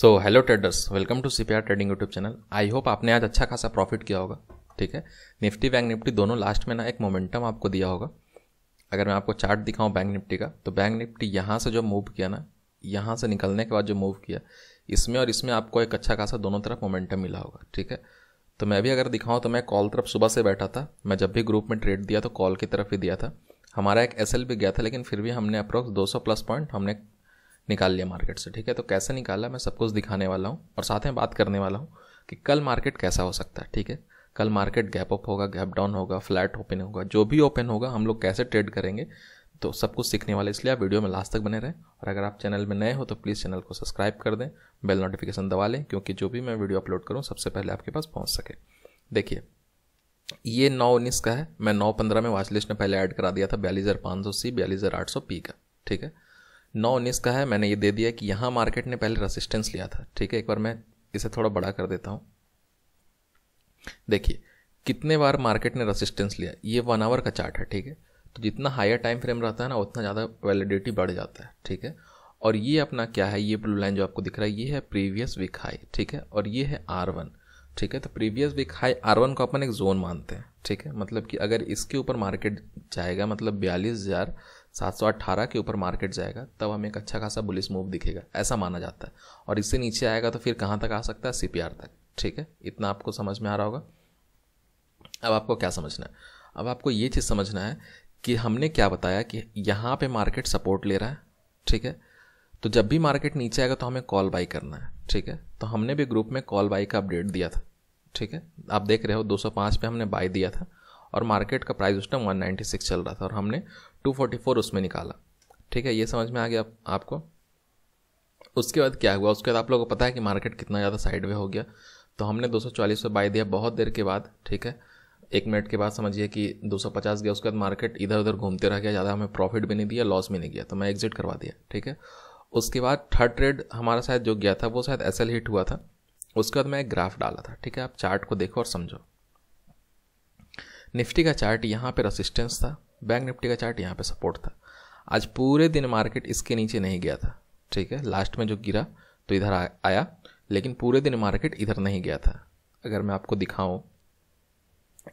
so hello traders welcome to CPR trading YouTube channel I hope आपने आज अच्छा खासा प्रॉफिट किया होगा ठीक है निफ्टी बैंक निफ्टी दोनों लास्ट में ना एक मोमेंटम आपको दिया होगा अगर मैं आपको चार्ट दिखाऊं बैंक निफ्टी का तो बैंक निफ्टी यहाँ से जो मूव किया ना यहाँ से निकलने के बाद जो मूव किया इसमें और इसमें आपको एक अच्छा खासा दोनों तरफ मोमेंटम मिला होगा ठीक है तो मैं भी अगर दिखाऊँ तो मैं कॉल तरफ सुबह से बैठा था मैं जब भी ग्रुप में ट्रेड दिया तो कॉल की तरफ ही दिया था हमारा एक एस गया था लेकिन फिर भी हमने अप्रोक्स दो प्लस पॉइंट हमने निकाल लिया मार्केट से ठीक है तो कैसे निकाला मैं सब कुछ दिखाने वाला हूँ और साथ में बात करने वाला हूँ कि कल मार्केट कैसा हो सकता है ठीक है कल मार्केट गैप अप होगा गैप डाउन होगा फ्लैट ओपन होगा जो भी ओपन होगा हम लोग कैसे ट्रेड करेंगे तो सब कुछ सीखने वाले इसलिए आप वीडियो में लास्ट तक बने रहें और अगर आप चैनल में नए हो तो प्लीज़ चैनल को सब्सक्राइब कर दें बेल नोटिफिकेशन दबा लें क्योंकि जो भी मैं वीडियो अपलोड करूँ सबसे पहले आपके पास पहुँच सके देखिए ये नौ उन्नीस का है मैं नौ पंद्रह में वाचलिस्ट लिस्ट में पहले ऐड करा दिया था बयालीस हज़ार पाँच सौ सी बयालीस हज़ार आठ सौ पी का ठीक है नौ उन्नीस का है मैंने ये दे दिया कि यहाँ मार्केट ने पहले रेसिस्टेंस लिया था ठीक है एक बार मैं इसे थोड़ा बड़ा कर देता हूँ देखिए कितने बार मार्केट ने रेसिस्टेंस लिया ये वन आवर का चार्ट है ठीक है तो जितना हायर टाइम फ्रेम रहता है ना उतना ज़्यादा वैलिडिटी बढ़ जाता है ठीक है और ये अपना क्या है ये ब्लू लाइन जो आपको दिख रहा है ये है प्रीवियस वीक हाई ठीक है और ये है आर वन ठीक है तो previous week high R one को अपन एक जोन मानते हैं ठीक है मतलब कि अगर इसके ऊपर मार्केट जाएगा मतलब बयालीस हज़ार 718 के ऊपर मार्केट जाएगा तब हमें एक अच्छा खासा बुलिस मूव दिखेगा ऐसा माना जाता है और इससे नीचे आएगा तो फिर कहाँ तक आ सकता है सी तक ठीक है इतना आपको समझ में आ रहा होगा अब आपको क्या समझना है अब आपको ये चीज़ समझना है कि हमने क्या बताया कि यहाँ पे मार्केट सपोर्ट ले रहा है ठीक है तो जब भी मार्केट नीचे आएगा तो हमें कॉल बाई करना है ठीक है तो हमने भी ग्रुप में कॉल बाई का अपडेट दिया था ठीक है आप देख रहे हो 205 पे हमने बाई दिया था और मार्केट का प्राइस उस टाइम 196 चल रहा था और हमने 244 उसमें निकाला ठीक है ये समझ में आ गया आप, आपको उसके बाद क्या हुआ उसके बाद आप लोगों को पता है कि मार्केट कितना ज़्यादा साइड वे हो गया तो हमने 240 पे बाई दिया बहुत देर के बाद ठीक है एक मिनट के बाद समझिए कि 250 गया उसके बाद मार्केट इधर उधर घूमते रह गया ज़्यादा हमें प्रॉफिट भी नहीं दिया लॉस भी नहीं गया तो मैं एग्जिट करवा दिया ठीक है उसके बाद थर्ड ट्रेड हमारा शायद जो गया था वो शायद एस हिट हुआ था उसके बाद मैं एक ग्राफ डाला था ठीक है आप चार्ट को देखो और समझो निफ्टी का चार्ट यहाँ पर रसिस्टेंस था बैंक निफ्टी का चार्ट यहाँ पर सपोर्ट था आज पूरे दिन मार्केट इसके नीचे नहीं गया था ठीक है लास्ट में जो गिरा तो इधर आया लेकिन पूरे दिन मार्केट इधर नहीं गया था अगर मैं आपको दिखाऊं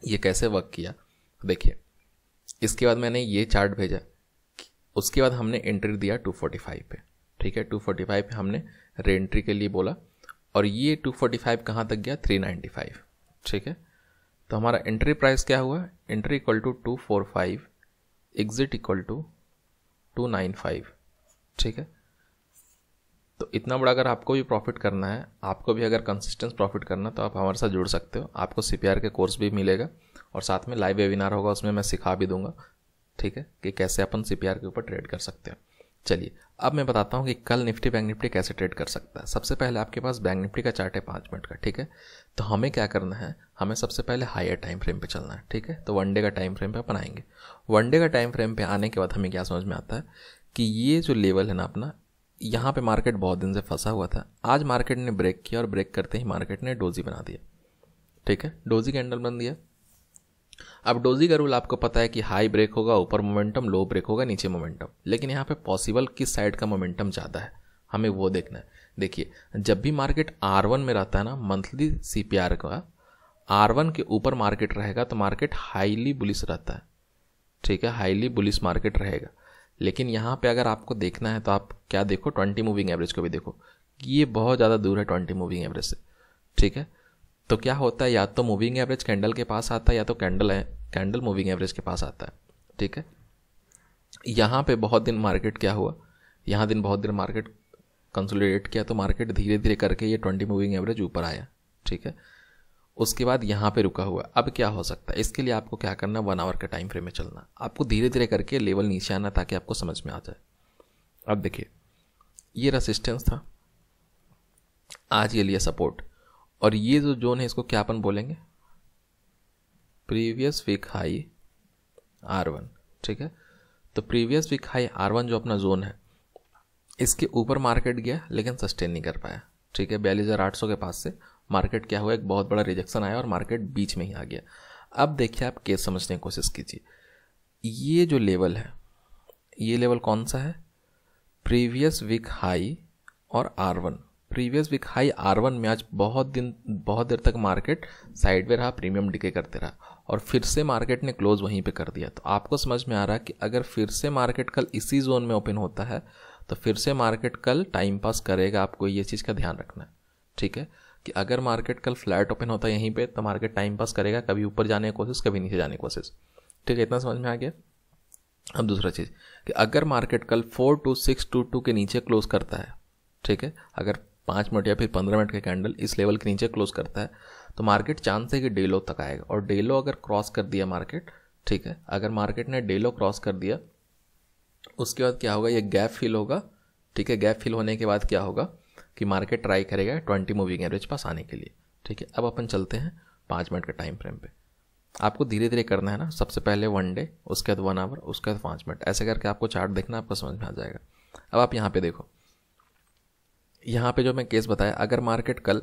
ये कैसे वर्क किया देखिए इसके बाद मैंने ये चार्ट भेजा उसके बाद हमने एंट्री दिया 245 पे ठीक है 245 पे हमने रे एंट्री के लिए बोला और ये 245 कहाँ तक गया 395 ठीक है तो हमारा एंट्री प्राइस क्या हुआ entry equal to two four five exit equal to two nine five ठीक है तो इतना बड़ा अगर आपको भी प्रॉफिट करना है आपको भी अगर कंसिस्टेंस प्रॉफिट करना तो आप हमारे साथ जुड़ सकते हो आपको सी के कोर्स भी मिलेगा और साथ में लाइव वेबिनार होगा उसमें मैं सिखा भी दूंगा ठीक है कि कैसे अपन सी के ऊपर ट्रेड कर सकते हैं चलिए अब मैं बताता हूँ कि कल निफ्टी बैंक निफ्टी कैसे ट्रेड कर सकता है सबसे पहले आपके पास बैंक निफ्टी का चार्ट है पाँच मिनट का ठीक है तो हमें क्या करना है हमें सबसे पहले हायर टाइम फ्रेम पे चलना है ठीक है तो वन डे का टाइम फ्रेम पे अपन आएंगे वन डे का टाइम फ्रेम पे आने के बाद हमें क्या समझ में आता है कि ये जो लेवल है ना अपना यहाँ पर मार्केट बहुत दिन से फंसा हुआ था आज मार्केट ने ब्रेक किया और ब्रेक करते ही मार्केट ने डोजी बना दिया ठीक है डोजी कैंडल बन दिया अब डोजी का रूल आपको पता है कि हाई ब्रेक होगा ऊपर मोमेंटम लो ब्रेक होगा नीचे मोमेंटम लेकिन यहाँ पे पॉसिबल किस साइड का मोमेंटम ज़्यादा है हमें वो देखना है देखिए जब भी मार्केट आर वन में रहता है ना मंथली सी पी आर का आर वन के ऊपर मार्केट रहेगा तो मार्केट हाईली बुलिस रहता है ठीक है हाईली बुलिस मार्केट रहेगा लेकिन यहाँ पे अगर आपको देखना है तो आप क्या देखो ट्वेंटी मूविंग एवरेज को भी देखो ये बहुत ज़्यादा दूर है ट्वेंटी मूविंग एवरेज से ठीक है तो क्या होता है या तो मूविंग एवरेज कैंडल के पास आता है या तो कैंडल है कैंडल मूविंग एवरेज के पास आता है ठीक है यहाँ पे बहुत दिन मार्केट क्या हुआ यहाँ दिन बहुत दिन मार्केट कंसोलिडेट किया तो मार्केट धीरे धीरे करके ये ट्वेंटी मूविंग एवरेज ऊपर आया ठीक है उसके बाद यहाँ पे रुका हुआ अब क्या हो सकता है इसके लिए आपको क्या करना वन आवर के टाइम फ्रेम में चलना आपको धीरे धीरे करके लेवल नीचे आना ताकि आपको समझ में आ जाए अब देखिए ये रसिस्टेंस था आज ये लिया सपोर्ट और ये जो जोन है इसको क्या अपन बोलेंगे previous week high R one ठीक है तो previous week high R one जो अपना जोन है इसके ऊपर मार्केट गया लेकिन सस्टेन नहीं कर पाया ठीक है बयालीस हज़ार आठ सौ के पास से मार्केट क्या हुआ एक बहुत बड़ा रिजेक्शन आया और मार्केट बीच में ही आ गया अब देखिए आप केस समझने की कोशिश कीजिए ये जो लेवल है ये लेवल कौन सा है प्रीवियस वीक हाई और R one previous week high R one में आज बहुत दिन बहुत देर तक मार्केट साइड में रहा प्रीमियम डिके करते रहा और फिर से मार्केट ने क्लोज वहीं पे कर दिया तो आपको समझ में आ रहा है कि अगर फिर से मार्केट कल इसी जोन में ओपन होता है तो फिर से मार्केट कल टाइम पास करेगा आपको ये चीज़ का ध्यान रखना है ठीक है कि अगर मार्केट कल फ्लैट ओपन होता है यहीं पर तो मार्केट टाइम पास करेगा कभी ऊपर जाने की कोशिश कभी नीचे जाने की कोशिश ठीक है इतना समझ में आ गया अब दूसरा चीज़ कि अगर मार्केट कल four two six two two के नीचे क्लोज करता है ठीक है अगर पाँच मिनट या फिर पंद्रह मिनट का कैंडल इस लेवल के नीचे क्लोज करता है तो मार्केट चांस है कि डेलो तक आएगा और डेलो अगर क्रॉस कर दिया मार्केट ठीक है अगर मार्केट ने डेलो क्रॉस कर दिया उसके बाद क्या होगा ये गैप फिल होगा ठीक है गैप फिल होने के बाद क्या होगा कि मार्केट ट्राई करेगा ट्वेंटी मूविंग एवरेज पास आने के लिए ठीक है अब अपन चलते हैं पाँच मिनट के टाइम फ्रेम पे आपको धीरे धीरे करना है ना सबसे पहले वन डे उसके बाद वन आवर उसके बाद पाँच मिनट ऐसे करके आपको चार्ट देखना आपको समझ में आ जाएगा अब आप यहाँ पे देखो यहाँ पे जो मैं केस बताया अगर मार्केट कल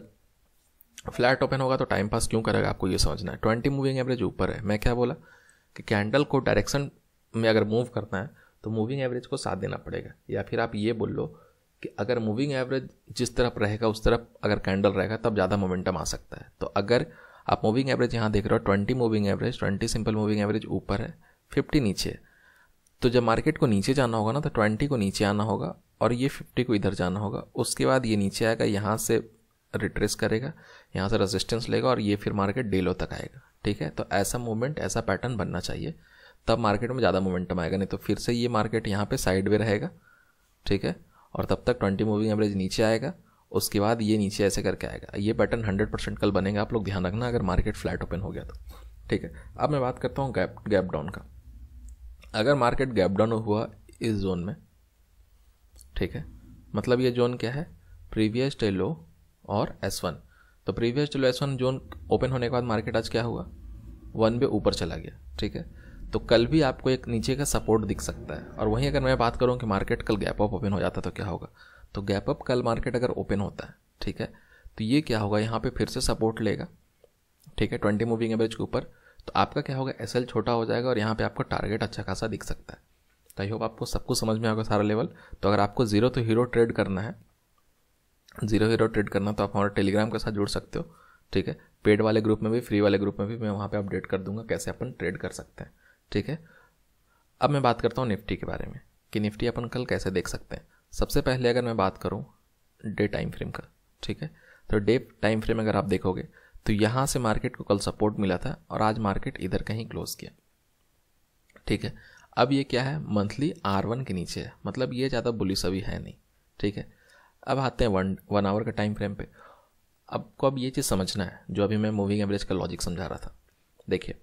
फ्लैट ओपन होगा तो टाइम पास क्यों करेगा आपको ये समझना है ट्वेंटी मूविंग एवरेज ऊपर है मैं क्या बोला कि कैंडल को डायरेक्शन में अगर मूव करना है तो मूविंग एवरेज को साथ देना पड़ेगा या फिर आप ये बोल लो कि अगर मूविंग एवरेज जिस तरफ रहेगा उस तरफ अगर कैंडल रहेगा तब ज़्यादा मोमेंटम आ सकता है तो अगर आप मूविंग एवरेज यहाँ देख रहे हो twenty moving average twenty simple moving average ऊपर है फिफ्टी नीचे है तो जब मार्केट को नीचे जाना होगा ना तो ट्वेंटी को नीचे आना होगा और ये फिफ्टी को इधर जाना होगा उसके बाद ये नीचे आएगा यहाँ से रिट्रेस करेगा यहाँ से रेजिस्टेंस लेगा और ये फिर मार्केट डे लो तक आएगा ठीक है तो ऐसा मूवमेंट ऐसा पैटर्न बनना चाहिए तब मार्केट में ज़्यादा मोमेंटम आएगा नहीं तो फिर से ये मार्केट यहाँ पे साइड वे रहेगा ठीक है और तब तक ट्वेंटी मूविंग एवरेज नीचे आएगा उसके बाद ये नीचे ऐसे करके आएगा ये पैटर्न हंड्रेड परसेंट कल बनेगा आप लोग ध्यान रखना अगर मार्केट फ्लैट ओपन हो गया तो ठीक है अब मैं बात करता हूँ गैप गैप डाउन का अगर मार्केट गैप डाउन हुआ इस जोन में ठीक है मतलब ये जोन क्या है प्रीवियस डे लो और S1 तो प्रीवियस चलो S1 जोन ओपन होने के बाद मार्केट आज क्या हुआ वन पे ऊपर चला गया ठीक है तो कल भी आपको एक नीचे का सपोर्ट दिख सकता है और वहीं अगर मैं बात करूँ कि मार्केट कल गैप अप ओपन हो जाता तो क्या होगा तो गैप अप कल मार्केट अगर ओपन होता है ठीक है तो ये क्या होगा यहाँ पे फिर से सपोर्ट लेगा ठीक है ट्वेंटी मूविंग एवरेज के ऊपर तो आपका क्या होगा एस छोटा हो जाएगा और यहाँ पे आपका टारगेट अच्छा खासा दिख सकता है तो आई होप आपको सब कुछ समझ में आएगा सारा लेवल तो अगर आपको जीरो तो हीरो ट्रेड करना है जीरो हीरो ट्रेड करना तो आप हमारे टेलीग्राम के साथ जुड़ सकते हो ठीक है पेड वाले ग्रुप में भी फ्री वाले ग्रुप में भी मैं वहाँ पर अपडेट कर दूंगा कैसे अपन ट्रेड कर सकते हैं ठीक है अब मैं बात करता हूँ निफ्टी के बारे में कि निफ्टी अपन कल कैसे देख सकते हैं सबसे पहले अगर मैं बात करूँ डे टाइम फ्रेम का ठीक है तो डे टाइम फ्रेम अगर आप देखोगे तो यहाँ से मार्केट को कल सपोर्ट मिला था और आज मार्केट इधर कहीं क्लोज किया ठीक है अब ये क्या है मंथली आर वन के नीचे है मतलब ये ज़्यादा बुलिस अभी है नहीं ठीक है अब आते हैं वन वन आवर का टाइम फ्रेम पे आपको अब ये चीज़ समझना है जो अभी मैं मूविंग एवरेज का लॉजिक समझा रहा था देखिए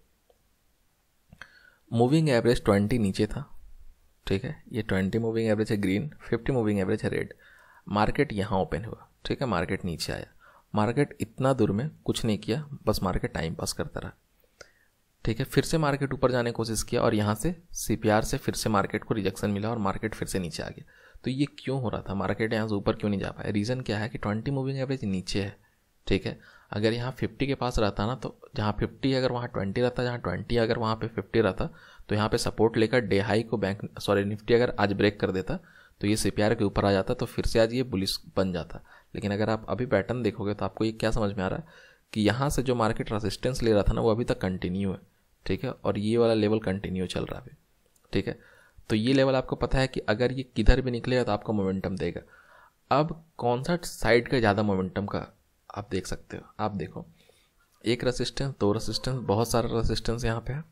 मूविंग एवरेज ट्वेंटी नीचे था ठीक है ये ट्वेंटी मूविंग एवरेज है ग्रीन फिफ्टी मूविंग एवरेज है रेड मार्केट यहाँ ओपन हुआ ठीक है मार्केट नीचे आया मार्केट इतना दूर में कुछ नहीं किया बस मार्केट टाइम पास करता रहा ठीक है फिर से मार्केट ऊपर जाने की कोशिश किया और यहाँ से सी से फिर से मार्केट को रिजेक्शन मिला और मार्केट फिर से नीचे आ गया तो ये क्यों हो रहा था मार्केट यहाँ से ऊपर क्यों नहीं जा पाया रीज़न क्या है कि ट्वेंटी मूविंग एवरेज नीचे है ठीक है अगर यहाँ फिफ्टी के पास रहता ना तो जहाँ फिफ्टी अगर वहाँ ट्वेंटी रहता जहाँ ट्वेंटी अगर वहाँ पे फिफ्टी रहता तो यहाँ पे सपोर्ट लेकर डे हाई को बैंक सॉरी निफ्टी अगर आज ब्रेक कर देता तो ये सी के ऊपर आ जाता तो फिर से आज ये बुलिस बन जाता लेकिन अगर आप अभी पैटर्न देखोगे तो आपको ये क्या समझ में आ रहा है कि यहाँ से जो मार्केट रेसिस्टेंस ले रहा था ना वो अभी तक कंटिन्यू है ठीक है और ये वाला लेवल कंटिन्यू चल रहा है ठीक है तो ये लेवल आपको पता है कि अगर ये किधर भी निकलेगा तो आपको मोमेंटम देगा अब कौन सा साइड का ज़्यादा मोमेंटम का आप देख सकते हो आप देखो एक रेसिस्टेंस दो रेसिस्टेंस बहुत सारा रेसिस्टेंस यहाँ पे है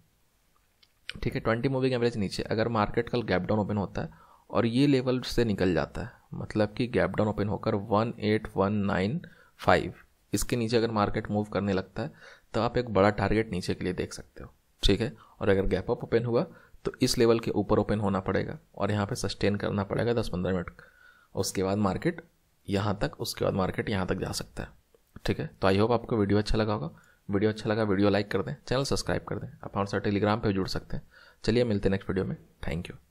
ठीक है ट्वेंटी मूविंग एवरेज नीचे अगर मार्केट कल गैप डाउन ओपन होता है और ये लेवल से निकल जाता है मतलब कि गैप डाउन ओपन होकर one eight one nine five इसके नीचे अगर मार्केट मूव करने लगता है तो आप एक बड़ा टारगेट नीचे के लिए देख सकते हो ठीक है और अगर गैप अप ओपन हुआ तो इस लेवल के ऊपर ओपन होना पड़ेगा और यहाँ पे सस्टेन करना पड़ेगा दस पंद्रह मिनट उसके बाद मार्केट यहाँ तक उसके बाद मार्केट यहाँ तक जा सकता है ठीक है तो आई होप आपको वीडियो अच्छा लगा होगा वीडियो अच्छा लगा वीडियो लाइक कर दें चैनल सब्सक्राइब कर दें आप हमारे साथ टेलीग्राम पर जुड़ सकते हैं चलिए मिलते हैं नेक्स्ट वीडियो में थैंक यू